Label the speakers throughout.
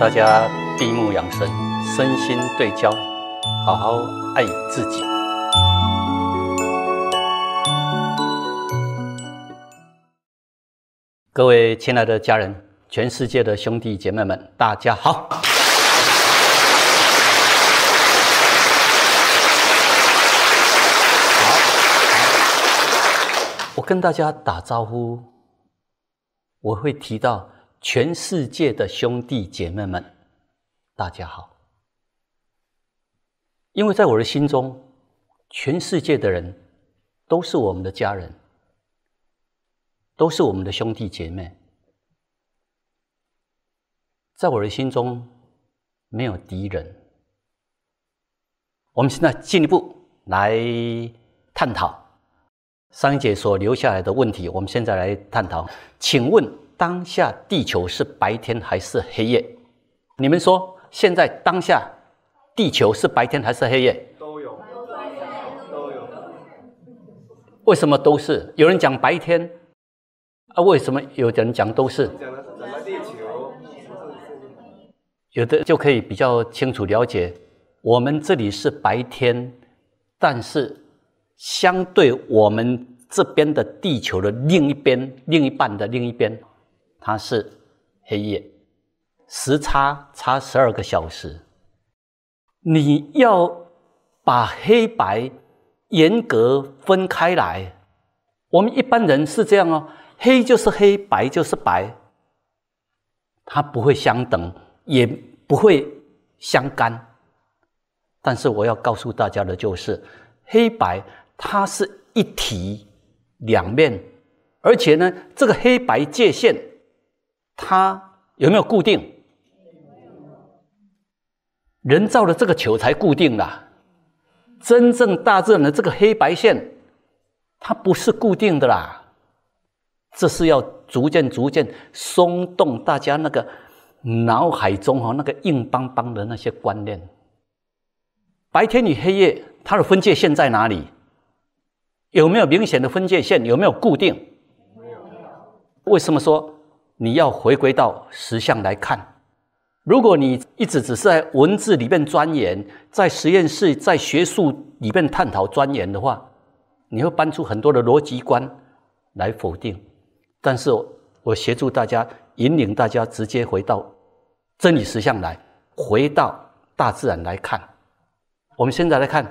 Speaker 1: 大家闭目养神，身心对焦，好好爱自己。各位亲爱的家人，全世界的兄弟姐妹们，大家好。我跟大家打招呼，我会提到。全世界的兄弟姐妹们，大家好！因为在我的心中，全世界的人都是我们的家人，都是我们的兄弟姐妹。在我的心中，没有敌人。我们现在进一步来探讨上一节所留下来的问题。我们现在来探讨，请问？当下地球是白天还是黑夜？你们说，现在当下地球是白天还是黑夜？都有，都有都有为什么都是？有人讲白天，啊，为什么有人讲都是？
Speaker 2: 讲的是整个地球。
Speaker 1: 有的就可以比较清楚了解，我们这里是白天，但是相对我们这边的地球的另一边、另一半的另一边。它是黑夜，时差差十二个小时。你要把黑白严格分开来，我们一般人是这样哦，黑就是黑，白就是白，它不会相等，也不会相干。但是我要告诉大家的就是，黑白它是一体两面，而且呢，这个黑白界限。它有没有固定？人造的这个球才固定啦。真正大自然的这个黑白线，它不是固定的啦。这是要逐渐、逐渐松动大家那个脑海中哈那个硬邦邦的那些观念。白天与黑夜，它的分界线在哪里？有没有明显的分界线？有没有固定？为什么说？你要回归到实相来看，如果你一直只是在文字里面钻研，在实验室、在学术里面探讨钻研的话，你会搬出很多的逻辑观来否定。但是我协助大家，引领大家直接回到真理实相来，回到大自然来看。我们现在来看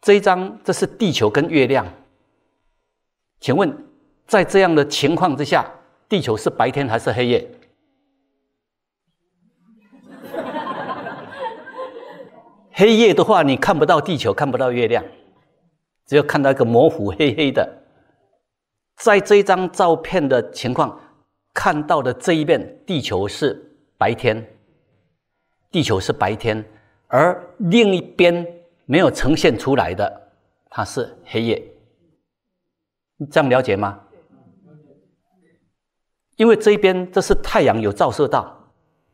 Speaker 1: 这一张，这是地球跟月亮。请问，在这样的情况之下？地球是白天还是黑夜？黑夜的话，你看不到地球，看不到月亮，只有看到一个模糊黑黑的。在这张照片的情况看到的这一面，地球是白天，地球是白天，而另一边没有呈现出来的，它是黑夜。你这样了解吗？因为这一边这是太阳有照射到，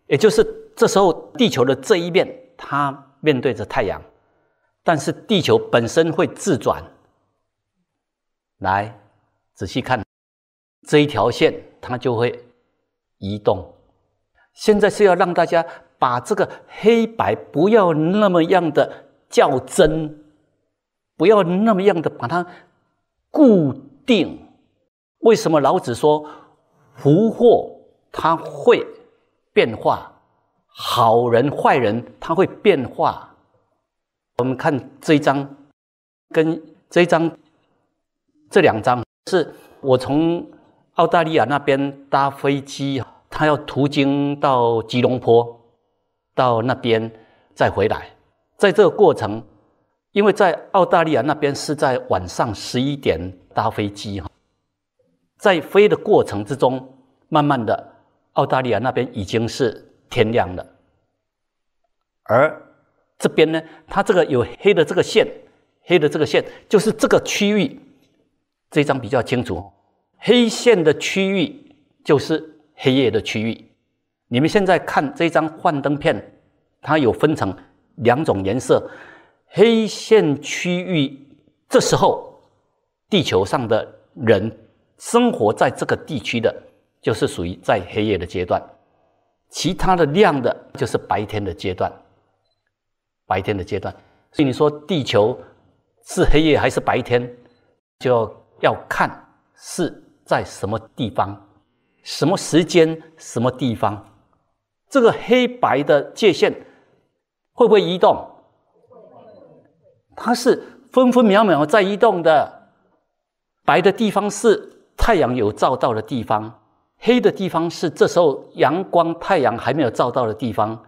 Speaker 1: 也就是这时候地球的这一面它面对着太阳，但是地球本身会自转。来，仔细看这一条线，它就会移动。现在是要让大家把这个黑白不要那么样的较真，不要那么样的把它固定。为什么老子说？福祸它会变化，好人坏人它会变化。我们看这一张，跟这一张，这两张是我从澳大利亚那边搭飞机，他要途经到吉隆坡，到那边再回来。在这个过程，因为在澳大利亚那边是在晚上十一点搭飞机哈。在飞的过程之中，慢慢的，澳大利亚那边已经是天亮了，而这边呢，它这个有黑的这个线，黑的这个线就是这个区域，这张比较清楚，黑线的区域就是黑夜的区域。你们现在看这张幻灯片，它有分成两种颜色，黑线区域，这时候地球上的人。生活在这个地区的，就是属于在黑夜的阶段；其他的亮的，就是白天的阶段。白天的阶段，所以你说地球是黑夜还是白天，就要要看是在什么地方、什么时间、什么地方。这个黑白的界限会不会移动？它是分分秒秒在移动的。白的地方是。太阳有照到的地方，黑的地方是这时候阳光太阳还没有照到的地方。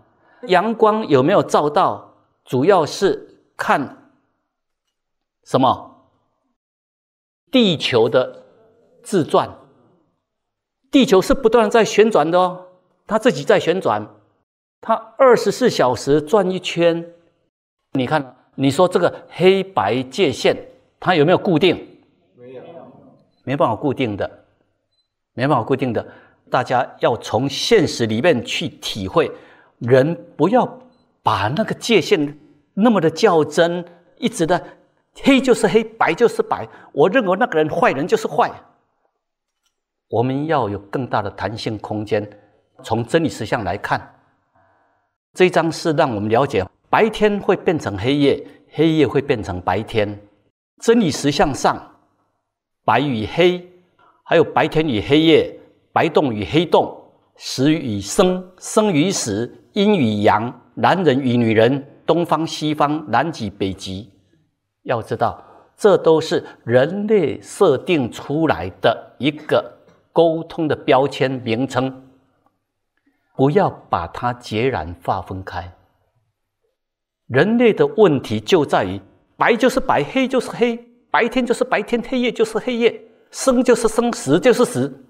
Speaker 1: 阳光有没有照到，主要是看什么？地球的自转，地球是不断在旋转的哦，它自己在旋转，它二十四小时转一圈。你看，你说这个黑白界限，它有没有固定？没办法固定的，没办法固定的，大家要从现实里面去体会，人不要把那个界限那么的较真，一直的黑就是黑，白就是白。我认为那个人坏人就是坏，我们要有更大的弹性空间。从真理实相来看，这一章是让我们了解白天会变成黑夜，黑夜会变成白天。真理实相上。白与黑，还有白天与黑夜，白洞与黑洞，死与生，生与死，阴与阳，男人与女人，东方西方，南极北极。要知道，这都是人类设定出来的一个沟通的标签名称，不要把它截然划分开。人类的问题就在于，白就是白，黑就是黑。白天就是白天，黑夜就是黑夜，生就是生，死就是死。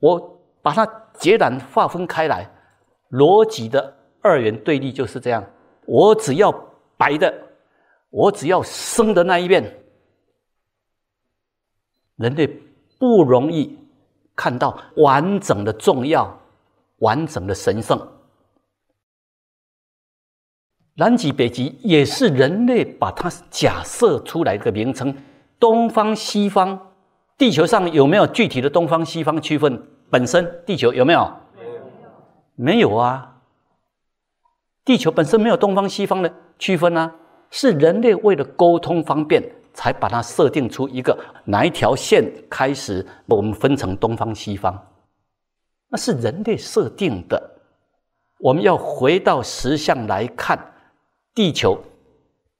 Speaker 1: 我把它截然划分开来，逻辑的二元对立就是这样。我只要白的，我只要生的那一面。人类不容易看到完整的重要，完整的神圣。南极、北极也是人类把它假设出来的名称。东方、西方，地球上有没有具体的东方、西方区分？本身地球有没有？没有，啊。地球本身没有东方、西方的区分啊，是人类为了沟通方便才把它设定出一个哪一条线开始，我们分成东方、西方。那是人类设定的。我们要回到实相来看。地球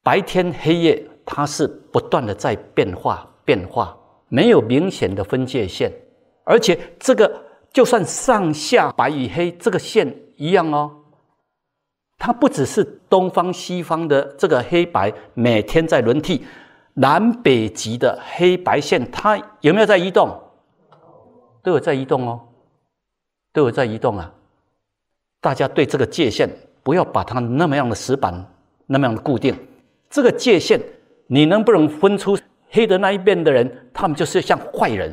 Speaker 1: 白天黑夜，它是不断的在变化，变化没有明显的分界线，而且这个就算上下白与黑这个线一样哦，它不只是东方西方的这个黑白每天在轮替，南北极的黑白线它有没有在移动？都有在移动哦，都有在移动啊！大家对这个界限不要把它那么样的死板。那么样的固定，这个界限，你能不能分出黑的那一边的人，他们就是像坏人；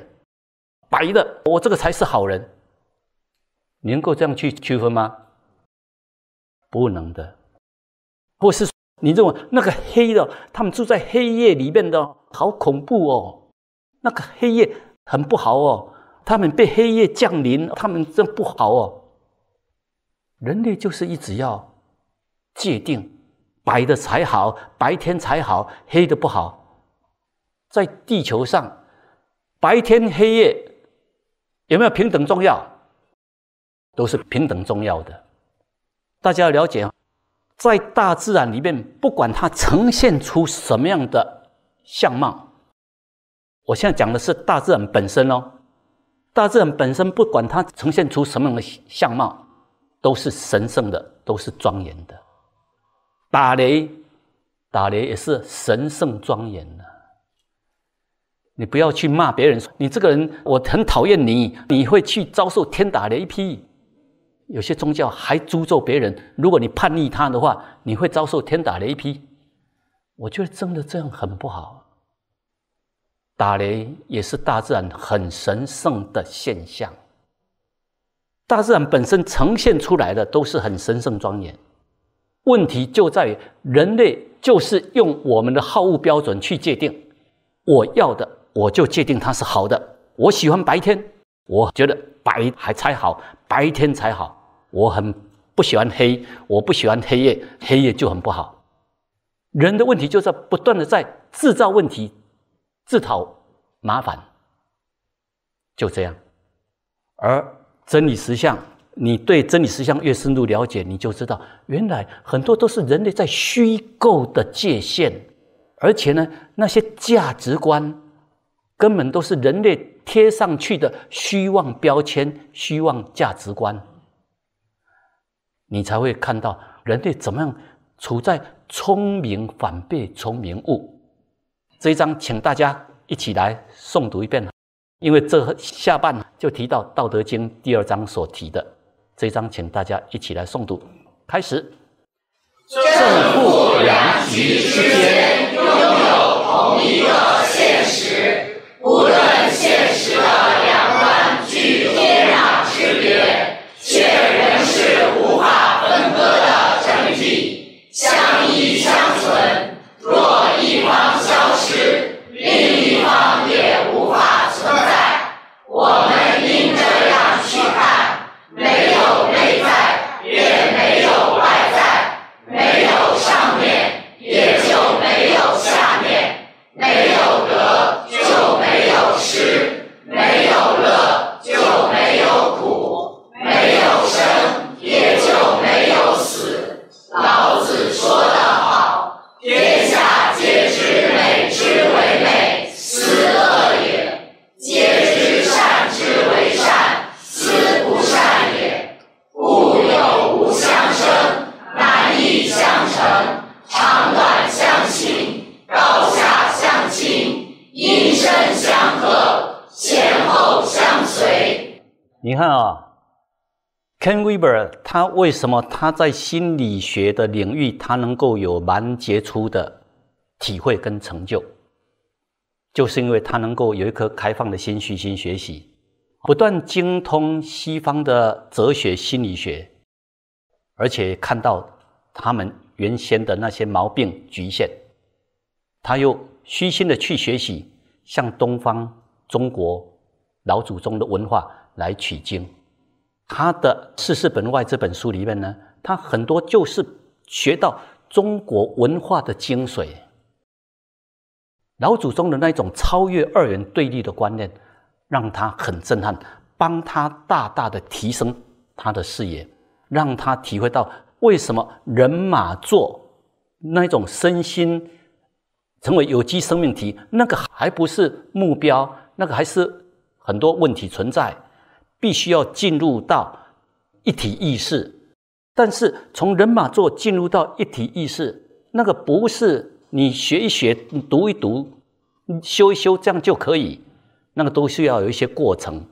Speaker 1: 白的，我这个才是好人。你能够这样去区分吗？不能的。或是你认为那个黑的，他们住在黑夜里面的，好恐怖哦！那个黑夜很不好哦，他们被黑夜降临，他们真不好哦。人类就是一直要界定。白的才好，白天才好，黑的不好。在地球上，白天黑夜有没有平等重要？都是平等重要的。大家要了解，在大自然里面，不管它呈现出什么样的相貌，我现在讲的是大自然本身哦。大自然本身，不管它呈现出什么样的相貌，都是神圣的，都是庄严的。打雷，打雷也是神圣庄严呐。你不要去骂别人，你这个人我很讨厌你，你会去遭受天打雷劈。有些宗教还诅咒别人，如果你叛逆他的话，你会遭受天打雷劈。我觉得真的这样很不好。打雷也是大自然很神圣的现象，大自然本身呈现出来的都是很神圣庄严。问题就在于，人类就是用我们的好恶标准去界定，我要的我就界定它是好的。我喜欢白天，我觉得白还才好，白天才好。我很不喜欢黑，我不喜欢黑夜，黑夜就很不好。人的问题就在不断的在制造问题，自讨麻烦，就这样。而真理实相。你对真理实相越深入了解，你就知道原来很多都是人类在虚构的界限，而且呢，那些价值观根本都是人类贴上去的虚妄标签、虚妄价值观。你才会看到人类怎么样处在聪明反被聪明误这一章，请大家一起来诵读一遍，因为这下半就提到《道德经》第二章所提的。这一章，请大家一起来诵读，
Speaker 2: 开始。正负两极之间拥有同一个现实，无论。
Speaker 1: 你看啊，Ken w e b e r 他为什么他在心理学的领域他能够有蛮杰出的体会跟成就，就是因为他能够有一颗开放的心，虚心学习，不断精通西方的哲学心理学，而且看到他们原先的那些毛病局限，他又虚心的去学习，向东方中国老祖宗的文化。来取经，他的《四世本外》这本书里面呢，他很多就是学到中国文化的精髓，老祖宗的那种超越二元对立的观念，让他很震撼，帮他大大的提升他的视野，让他体会到为什么人马座那种身心成为有机生命体，那个还不是目标，那个还是很多问题存在。必须要进入到一体意识，但是从人马座进入到一体意识，那个不是你学一学、读一读、修一修这样就可以，那个都需要有一些过程，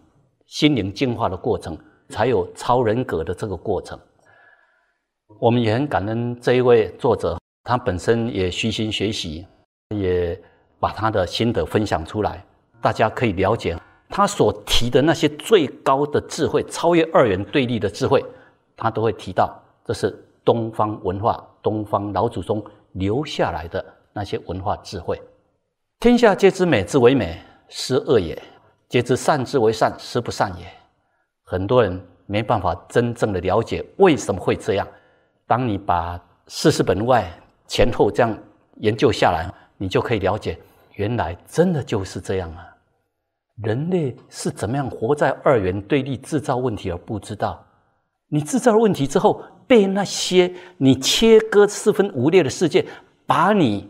Speaker 1: 心灵进化的过程，才有超人格的这个过程。我们也很感恩这一位作者，他本身也虚心学习，也把他的心得分享出来，大家可以了解。他所提的那些最高的智慧，超越二元对立的智慧，他都会提到。这是东方文化、东方老祖宗留下来的那些文化智慧。天下皆知美之为美，斯恶也；皆知善之为善，斯不善也。很多人没办法真正的了解为什么会这样。当你把四世本外前后这样研究下来，你就可以了解，原来真的就是这样啊。人类是怎么样活在二元对立制造问题，而不知道你制造问题之后，被那些你切割四分五裂的世界，把你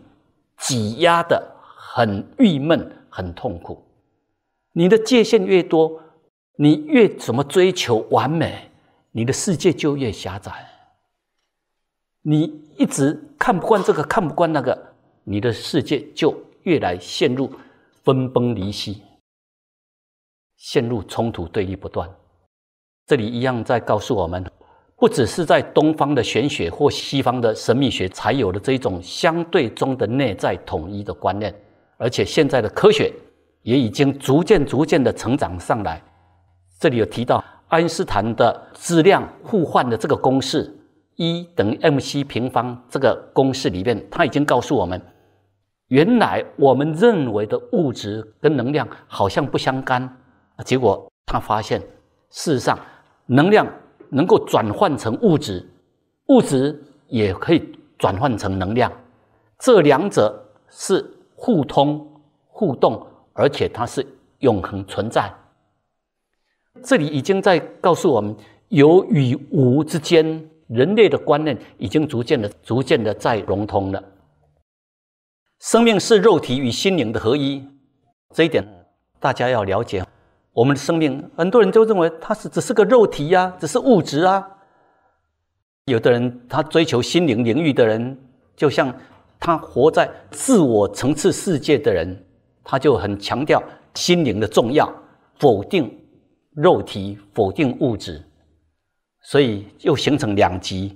Speaker 1: 挤压的很郁闷、很痛苦。你的界限越多，你越怎么追求完美，你的世界就越狭窄。你一直看不惯这个，看不惯那个，你的世界就越来陷入分崩离析。陷入冲突对立不断，这里一样在告诉我们，不只是在东方的玄学或西方的神秘学才有的这一种相对中的内在统一的观念，而且现在的科学也已经逐渐逐渐的成长上来。这里有提到爱因斯坦的质量互换的这个公式，E 等于 mc 平方这个公式里面，他已经告诉我们，原来我们认为的物质跟能量好像不相干。结果他发现，事实上，能量能够转换成物质，物质也可以转换成能量，这两者是互通互动，而且它是永恒存在。这里已经在告诉我们，有与无之间，人类的观念已经逐渐的、逐渐的在融通了。生命是肉体与心灵的合一，这一点大家要了解。我们的生命，很多人都认为它是只是个肉体呀，只是物质啊。有的人他追求心灵领域的人，就像他活在自我层次世界的人，他就很强调心灵的重要，否定肉体，否定物质，所以又形成两极：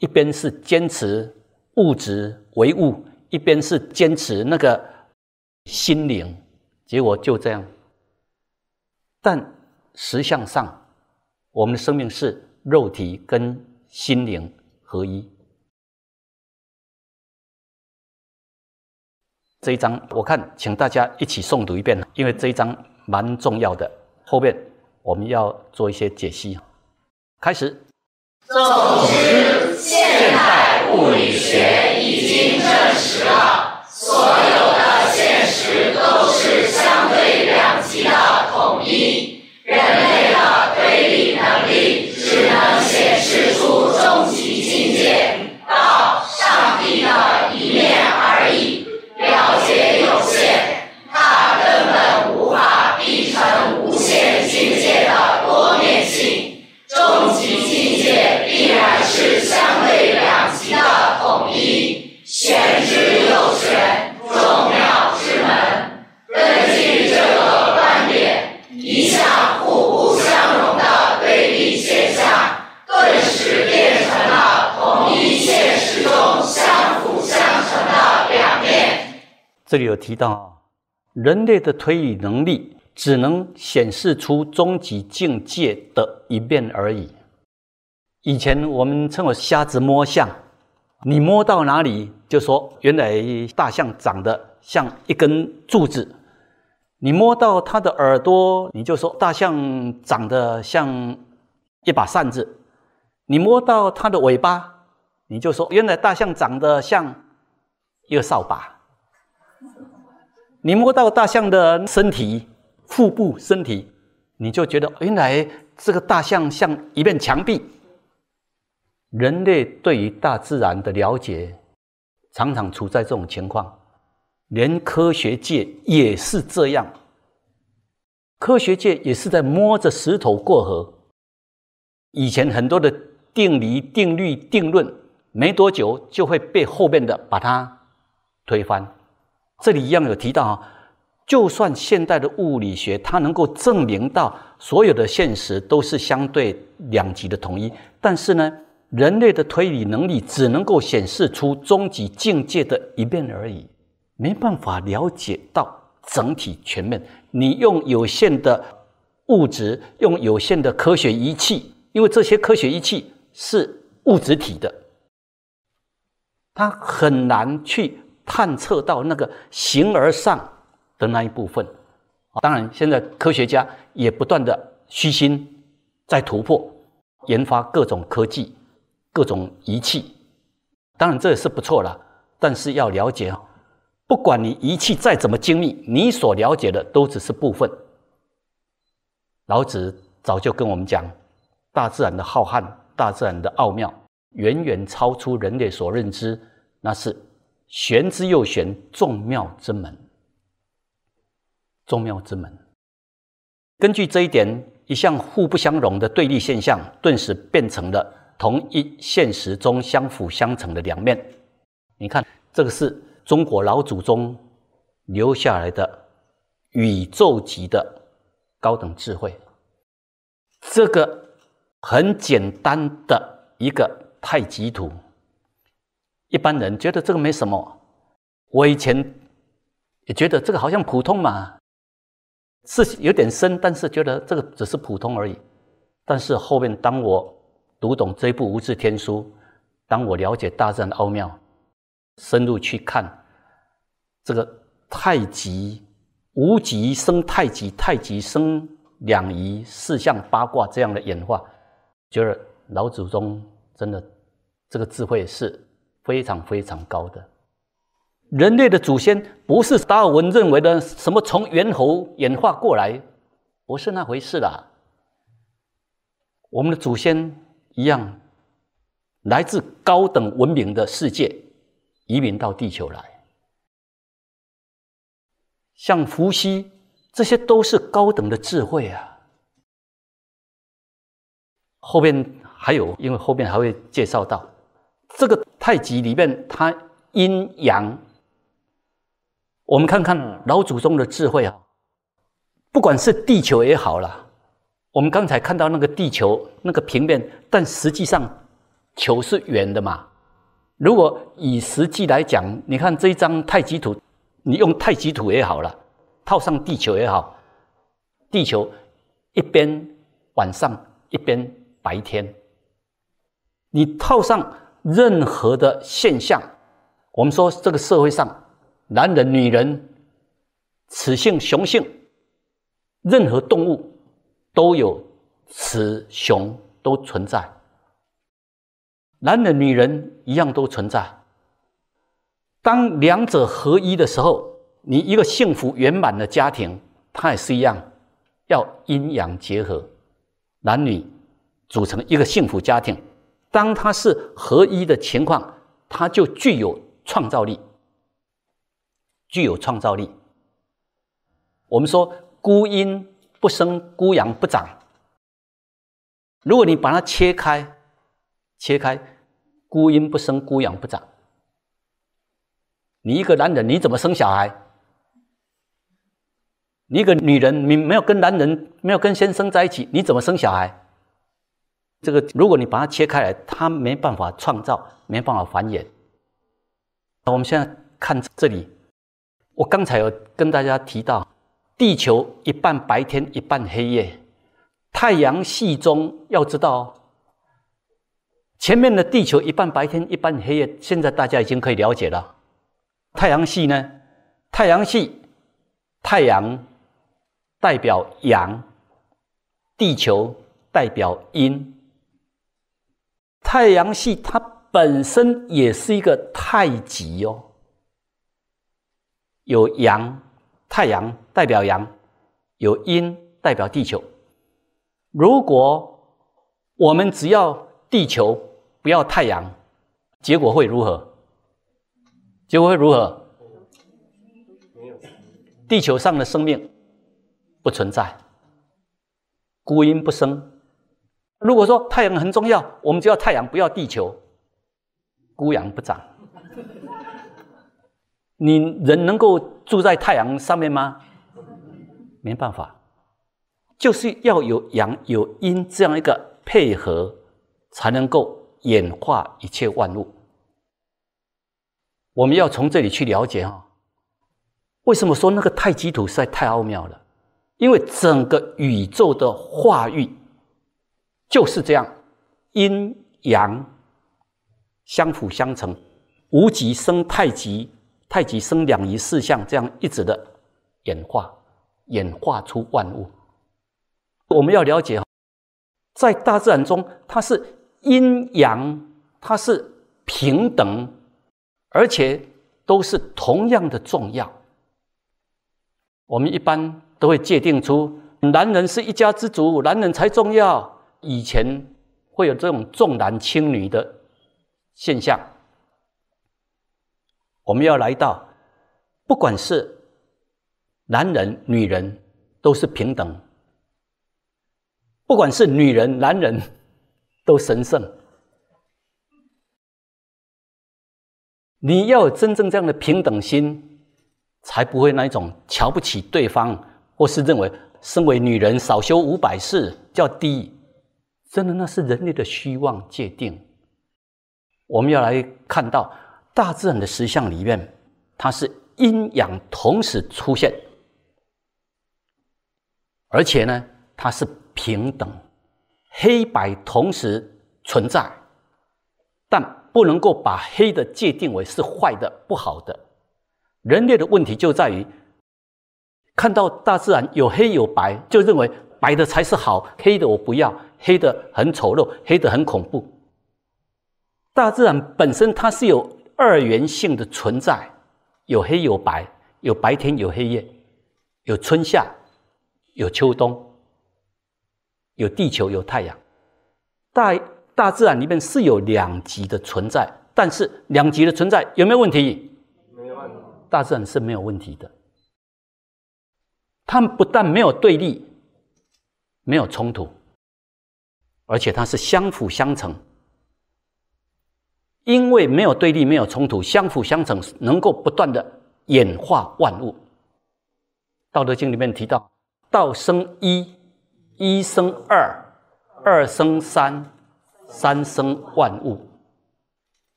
Speaker 1: 一边是坚持物质唯物，一边是坚持那个心灵。结果就这样。但实相上，我们的生命是肉体跟心灵合一。这一章我看，请大家一起诵读一遍，因为这一章蛮重要的。后面我们要做一些解析。开始。
Speaker 2: 总之，现代物理学已经证实了，所有的现实都是相对两极的统一。Yes.
Speaker 1: 这里有提到啊，人类的推理能力只能显示出终极境界的一面而已。以前我们称为瞎子摸象，你摸到哪里就说原来大象长得像一根柱子，你摸到它的耳朵，你就说大象长得像一把扇子，你摸到它的尾巴，你就说原来大象长得像一个扫把。你摸到大象的身体、腹部、身体，你就觉得原来这个大象像一面墙壁。人类对于大自然的了解，常常处在这种情况，连科学界也是这样。科学界也是在摸着石头过河。以前很多的定理、定律、定论，没多久就会被后面的把它推翻。这里一样有提到啊，就算现代的物理学，它能够证明到所有的现实都是相对两极的统一，但是呢，人类的推理能力只能够显示出终极境界的一面而已，没办法了解到整体全面。你用有限的物质，用有限的科学仪器，因为这些科学仪器是物质体的，它很难去。探测到那个形而上的那一部分，当然，现在科学家也不断的虚心在突破，研发各种科技、各种仪器，当然这也是不错了。但是要了解，不管你仪器再怎么精密，你所了解的都只是部分。老子早就跟我们讲，大自然的浩瀚，大自然的奥妙，远远超出人类所认知，那是。玄之又玄，众妙之门。众妙之门。根据这一点，一向互不相容的对立现象，顿时变成了同一现实中相辅相成的两面。你看，这个是中国老祖宗留下来的宇宙级的高等智慧。这个很简单的一个太极图。一般人觉得这个没什么，我以前也觉得这个好像普通嘛，是有点深，但是觉得这个只是普通而已。但是后面当我读懂这部无字天书，当我了解大自然的奥妙，深入去看这个太极、无极生太极，太极生两仪、四象、八卦这样的演化，觉得老祖宗真的这个智慧是。非常非常高的，人类的祖先不是达尔文认为的什么从猿猴演化过来，不是那回事啦。我们的祖先一样，来自高等文明的世界，移民到地球来。像伏羲，这些都是高等的智慧啊。后面还有，因为后面还会介绍到这个。太极里面它阴阳，我们看看老祖宗的智慧啊！不管是地球也好了，我们刚才看到那个地球那个平面，但实际上球是圆的嘛。如果以实际来讲，你看这一张太极图，你用太极图也好了，套上地球也好，地球一边晚上一边白天，你套上。任何的现象，我们说这个社会上，男人、女人，雌性、雄性，任何动物都有雌雄都存在。男人、女人一样都存在。当两者合一的时候，你一个幸福圆满的家庭，它也是一样，要阴阳结合，男女组成一个幸福家庭。当它是合一的情况，它就具有创造力，具有创造力。我们说孤阴不生，孤阳不长。如果你把它切开，切开，孤阴不生，孤阳不长。你一个男人，你怎么生小孩？你一个女人，你没有跟男人，没有跟先生在一起，你怎么生小孩？这个，如果你把它切开来，它没办法创造，没办法繁衍。我们现在看这里，我刚才有跟大家提到，地球一半白天一半黑夜，太阳系中要知道，前面的地球一半白天一半黑夜，现在大家已经可以了解了。太阳系呢？太阳系，太阳代表阳，地球代表阴。太阳系它本身也是一个太极哦，有阳太阳代表阳，有阴代表地球。如果我们只要地球不要太阳，结果会如何？结果会如何？没有。地球上的生命不存在，孤阴不生。如果说太阳很重要，我们就要太阳，不要地球。孤阳不长。你人能够住在太阳上面吗？没办法，就是要有阳有阴这样一个配合，才能够演化一切万物。我们要从这里去了解哈，为什么说那个太极图实在太奥妙了？因为整个宇宙的化育。就是这样，阴阳相辅相成，无极生太极，太极生两仪四象，这样一直的演化，演化出万物。我们要了解，在大自然中，它是阴阳，它是平等，而且都是同样的重要。我们一般都会界定出男人是一家之主，男人才重要。以前会有这种重男轻女的现象，我们要来到，不管是男人女人都是平等，不管是女人男人都神圣。你要有真正这样的平等心，才不会那一种瞧不起对方，或是认为身为女人少修五百世叫低。真的，那是人类的虚妄界定。我们要来看到大自然的实相里面，它是阴阳同时出现，而且呢，它是平等，黑白同时存在，但不能够把黑的界定为是坏的、不好的。人类的问题就在于看到大自然有黑有白，就认为白的才是好，黑的我不要。黑的很丑陋，黑的很恐怖。大自然本身它是有二元性的存在，有黑有白，有白天有黑夜，有春夏，有秋冬，有地球有太阳。大大自然里面是有两极的存在，但是两极的存在有没有问题？没有问题。大自然是没有问题的。它们不但没有对立，没有冲突。而且它是相辅相成，因为没有对立，没有冲突，相辅相成能够不断的演化万物。道德经里面提到“道生一，一生二，二生三，三生万物”，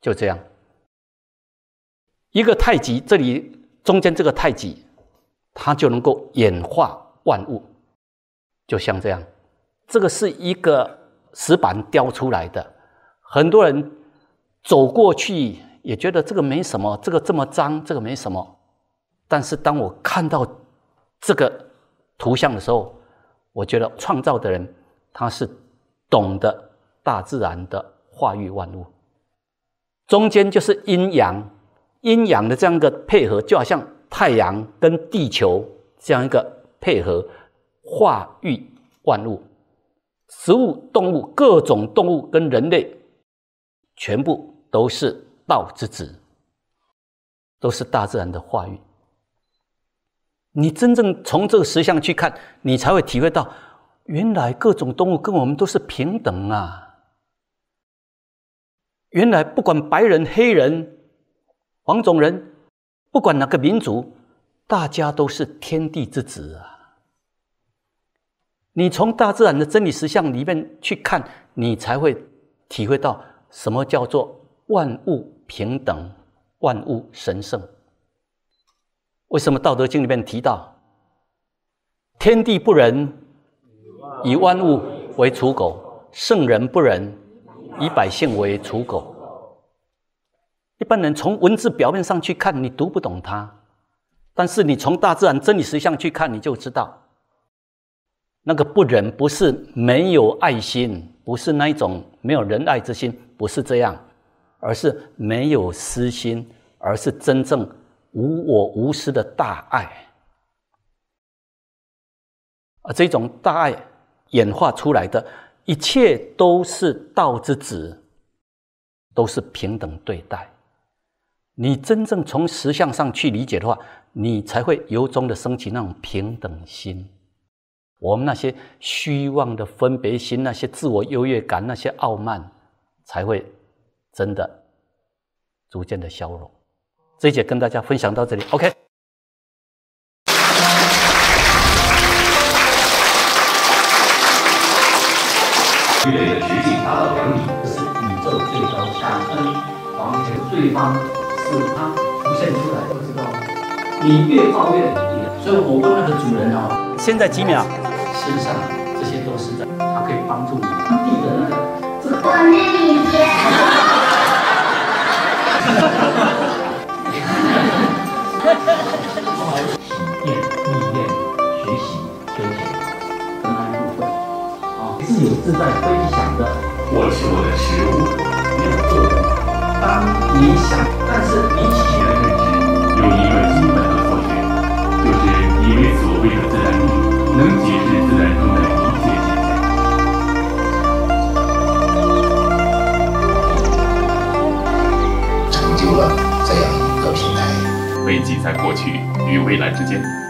Speaker 1: 就这样，一个太极，这里中间这个太极，它就能够演化万物，就像这样，这个是一个。石板雕出来的，很多人走过去也觉得这个没什么，这个这么脏，这个没什么。但是当我看到这个图像的时候，我觉得创造的人他是懂得大自然的化育万物，中间就是阴阳，阴阳的这样一个配合，就好像太阳跟地球这样一个配合，化育万物。食物、动物、各种动物跟人类，全部都是道之子，都是大自然的话语。你真正从这个实相去看，你才会体会到，原来各种动物跟我们都是平等啊！原来不管白人、黑人、黄种人，不管哪个民族，大家都是天地之子啊！你从大自然的真理实相里面去看，你才会体会到什么叫做万物平等、万物神圣。为什么《道德经》里面提到“天地不仁，以万物为刍狗；圣人不仁，以百姓为刍狗”？一般人从文字表面上去看，你读不懂它；但是你从大自然真理实相去看，你就知道。那个不仁，不是没有爱心，不是那一种没有仁爱之心，不是这样，而是没有私心，而是真正无我无私的大爱。而这种大爱演化出来的一切都是道之子，都是平等对待。你真正从实相上去理解的话，你才会由衷的升起那种平等心。我们那些虚妄的分别心、那些自我优越感、那些傲慢，才会真的逐渐的消融。这一节跟大家分享到这里，OK。
Speaker 2: 月的直径达到两米，是宇宙最高下分房间最方是它浮现出来，不知道你越
Speaker 1: 抱越低，所以我问那个主人啊，现在几秒？身上这些都是
Speaker 2: 的，它可以帮助你。当地的那个，这我那里边。体验、意愿，学习、修行、安安入睡，啊，自由自在飞翔的，我是我的食物，没有做的。当你想，但是你起源认知有一个基本的错觉，就是以为所谓的自然。能解释自然中的一切现象，成就了这样一个平台，维记在过去与未来之间。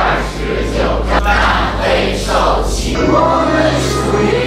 Speaker 2: 回首，我们属于。